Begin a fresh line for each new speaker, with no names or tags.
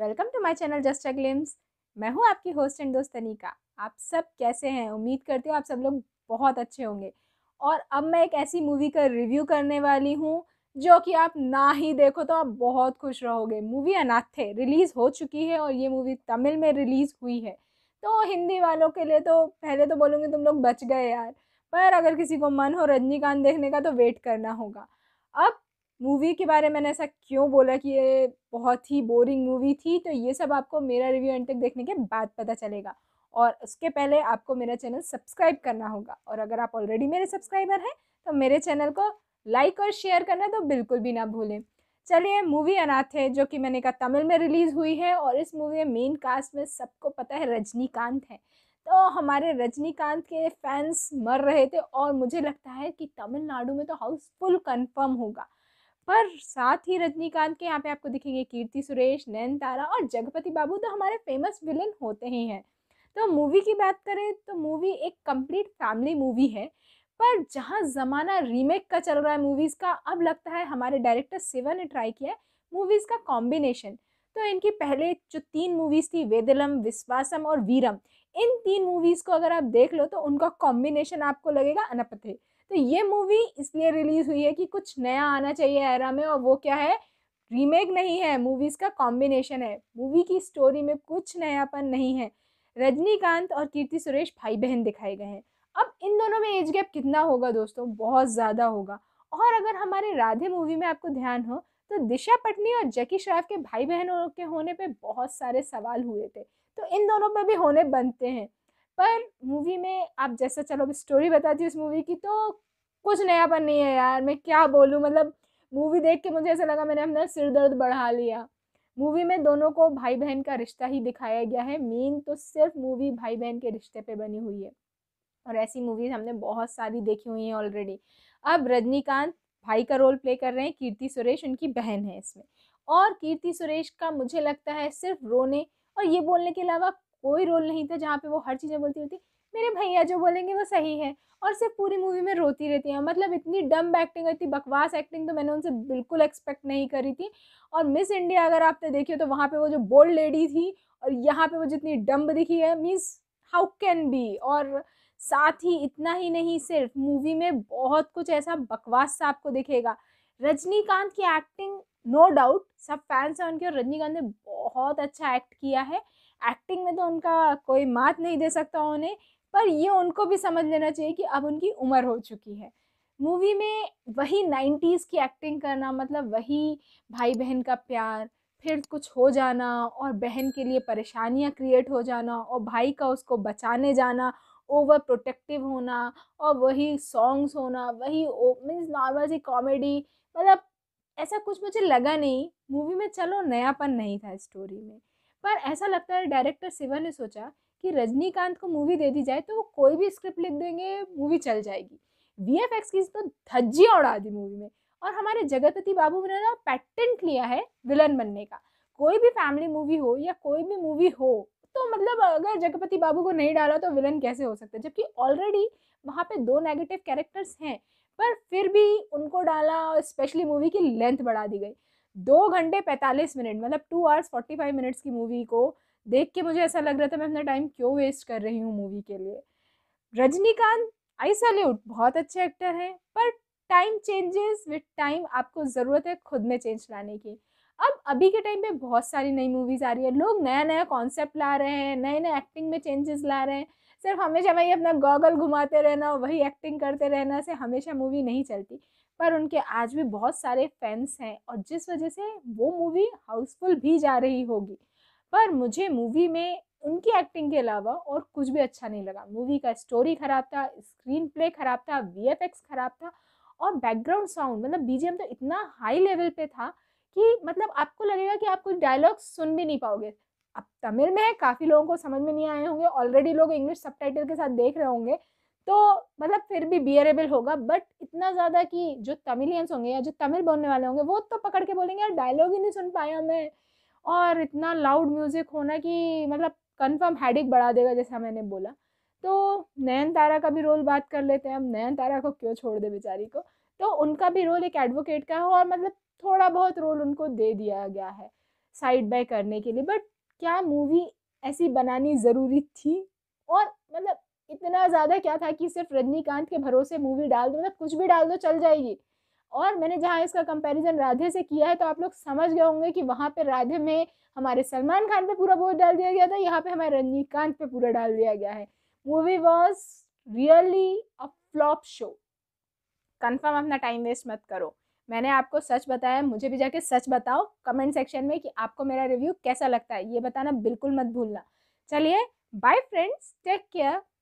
welcome to my channel just a glimpse मैं हूं आपकी होस्ट एंड दोस्त अनिका आप सब कैसे हैं उम्मीद करती हूँ आप सब लोग बहुत अच्छे होंगे और अब मैं एक ऐसी मूवी का रिव्यू करने वाली हूँ जो कि आप ना ही देखो तो आप बहुत खुश रहोगे मूवी अनाथे रिलीज़ हो चुकी है और ये मूवी तमिल में रिलीज़ हुई है तो हिंदी वालों के लिए तो पहले तो बोलूँगी तुम लोग बच गए यार पर अगर किसी को मन हो रजनीकांत देखने का तो वेट करना होगा अब मूवी के बारे में मैंने ऐसा क्यों बोला कि ये बहुत ही बोरिंग मूवी थी तो ये सब आपको मेरा रिव्यू एंड तक देखने के बाद पता चलेगा और उसके पहले आपको मेरा चैनल सब्सक्राइब करना होगा और अगर आप ऑलरेडी मेरे सब्सक्राइबर हैं तो मेरे चैनल को लाइक और शेयर करना तो बिल्कुल भी ना भूलें चलिए मूवी अनाथ है जो कि मैंने कहा तमिल में रिलीज़ हुई है और इस मूवी में मेन कास्ट में सबको पता है रजनीकांत है तो हमारे रजनीकांत के फैंस मर रहे थे और मुझे लगता है कि तमिलनाडु में तो हाउसफुल कन्फर्म होगा पर साथ ही रजनीकांत के यहाँ पे आपको दिखेंगे कीर्ति सुरेश नैन तारा और जगपति बाबू तो हमारे फेमस विलन होते ही हैं तो मूवी की बात करें तो मूवी एक कंप्लीट फैमिली मूवी है पर जहाँ ज़माना रीमेक का चल रहा है मूवीज़ का अब लगता है हमारे डायरेक्टर सिवा ने ट्राई किया है मूवीज़ का कॉम्बिनेशन तो इनकी पहले जो तीन मूवीज़ थी वेदलम विश्वासम और वीरम इन तीन मूवीज़ को अगर आप देख लो तो उनका कॉम्बिनेशन आपको लगेगा अनपथे तो ये मूवी इसलिए रिलीज़ हुई है कि कुछ नया आना चाहिए एरा में और वो क्या है रीमेक नहीं है मूवीज़ का कॉम्बिनेशन है मूवी की स्टोरी में कुछ नयापन नहीं है रजनीकांत और कीर्ति सुरेश भाई बहन दिखाए गए हैं अब इन दोनों में एज गैप कितना होगा दोस्तों बहुत ज़्यादा होगा और अगर हमारे राधे मूवी में आपको ध्यान हो तो दिशा पटनी और जैकी श्राफ़ के भाई बहनों के होने पे बहुत सारे सवाल हुए थे तो इन दोनों पे भी होने बनते हैं पर मूवी में आप जैसा चलो अब स्टोरी बताती हूँ इस मूवी की तो कुछ नयापन नहीं है यार मैं क्या बोलूँ मतलब मूवी देख के मुझे ऐसा लगा मैंने अपना सिर दर्द बढ़ा लिया मूवी में दोनों को भाई बहन का रिश्ता ही दिखाया गया है मेन तो सिर्फ मूवी भाई बहन के रिश्ते पे बनी हुई है और ऐसी मूवीज हमने बहुत सारी देखी हुई हैं ऑलरेडी अब रजनीकांत भाई का रोल प्ले कर रहे हैं कीर्ति सुरेश उनकी बहन है इसमें और कीर्ति सुरेश का मुझे लगता है सिर्फ रोने और ये बोलने के अलावा कोई रोल नहीं था जहाँ पे वो हर चीज़ें बोलती रहती मेरे भैया जो बोलेंगे वो सही है और सिर्फ पूरी मूवी में रोती रहती है मतलब इतनी डम्ब एक्टिंग इतनी बकवास एक्टिंग तो मैंने उनसे बिल्कुल एक्सपेक्ट नहीं करी थी और मिस इंडिया अगर आपने तो देखी हो तो वहाँ पर वो जो बोल्ड लेडी थी और यहाँ पर वो जितनी डम्ब दिखी है मीन्स हाउ कैन बी और साथ ही इतना ही नहीं सिर्फ मूवी में बहुत कुछ ऐसा बकवास सा आपको दिखेगा रजनीकांत की एक्टिंग नो डाउट सब फैंस हैं उनके और रजनीकांत ने बहुत अच्छा एक्ट किया है एक्टिंग में तो उनका कोई मात नहीं दे सकता उन्हें पर ये उनको भी समझ लेना चाहिए कि अब उनकी उम्र हो चुकी है मूवी में वही नाइन्टीज़ की एक्टिंग करना मतलब वही भाई बहन का प्यार फिर कुछ हो जाना और बहन के लिए परेशानियां क्रिएट हो जाना और भाई का उसको बचाने जाना ओवर प्रोटेक्टिव होना और वही सॉन्ग्स होना वही मीन्स नॉर्मल सी कॉमेडी मतलब ऐसा कुछ मुझे लगा नहीं मूवी में चलो नयापन नहीं था स्टोरी में पर ऐसा लगता है डायरेक्टर शिवा ने सोचा कि रजनीकांत को मूवी दे दी जाए तो वो कोई भी स्क्रिप्ट लिख देंगे मूवी चल जाएगी वी एफ एक्स की तो धज्जियाँ उड़ा दी मूवी में और हमारे जगतपति बाबू ने ना पैटेंट लिया है विलन बनने का कोई भी फैमिली मूवी हो या कोई भी मूवी हो तो मतलब अगर जगपति बाबू को नहीं डाला तो विलन कैसे हो सकता है जबकि ऑलरेडी वहाँ पे दो नेगेटिव कैरेक्टर्स हैं पर फिर भी उनको डाला और स्पेशली मूवी की लेंथ बढ़ा दी गई दो घंटे पैंतालीस मिनट मतलब two hours forty five minutes की मूवी को देख के मुझे ऐसा लग रहा था मैं अपना टाइम क्यों वेस्ट कर रही हूँ मूवी के लिए रजनीकांत आई सल्यूट बहुत अच्छे एक्टर हैं पर टाइम चेंजेस विद टाइम आपको ज़रूरत है खुद में चेंज लाने की अब अभी के टाइम पे बहुत सारी नई मूवीज़ आ रही है लोग नया नया कॉन्सेप्ट ला रहे हैं नए नए एक्टिंग में चेंजेस ला रहे हैं सिर्फ हमेशा वही अपना गॉगल घुमाते रहना वही एक्टिंग करते रहना से हमेशा मूवी नहीं चलती पर उनके आज भी बहुत सारे फैंस हैं और जिस वजह से वो मूवी हाउसफुल भी जा रही होगी पर मुझे मूवी में उनकी एक्टिंग के अलावा और कुछ भी अच्छा नहीं लगा मूवी का स्टोरी ख़राब था स्क्रीन प्ले ख़राब था वी ख़राब था और बैकग्राउंड साउंड मतलब बीजेम तो इतना हाई लेवल पे था कि मतलब आपको लगेगा कि आप कुछ डायलॉग्स सुन भी नहीं पाओगे अब तमिल में है काफ़ी लोगों को समझ में नहीं आए होंगे ऑलरेडी लोग इंग्लिश सब के साथ देख रहे होंगे तो मतलब फिर भी बियरेबल होगा बट इतना ज़्यादा कि जो तमिलियंस होंगे या जो तमिल बोलने वाले होंगे वो तो पकड़ के बोलेंगे यार डायलॉग ही नहीं सुन पाया मैं और इतना लाउड म्यूज़िक होना कि मतलब कंफर्म हैडिक बढ़ा देगा जैसा मैंने बोला तो नयन तारा का भी रोल बात कर लेते हैं हम नयन तारा को क्यों छोड़ दे बेचारी को तो उनका भी रोल एक एडवोकेट का हो और मतलब थोड़ा बहुत रोल उनको दे दिया गया है साइड बाय करने के लिए बट क्या मूवी ऐसी बनानी ज़रूरी थी और मतलब इतना ज़्यादा क्या था कि सिर्फ रजनीकांत के भरोसे मूवी डाल दो मतलब कुछ भी डाल दो चल जाएगी और मैंने जहाँ इसका कंपैरिजन राधे से किया है तो आप लोग समझ गए होंगे कि वहाँ पे राधे में हमारे सलमान खान पे पूरा बोझ डाल दिया गया था यहाँ पे हमारे रजनीकांत पे पूरा डाल दिया गया है movie was really a flop show confirm अपना टाइम वेस्ट मत करो मैंने आपको सच बताया मुझे भी जाके सच बताओ कमेंट सेक्शन में कि आपको मेरा रिव्यू कैसा लगता है ये बताना बिल्कुल मत भूलना चलिए बाय फ्रेंड्स टेक केयर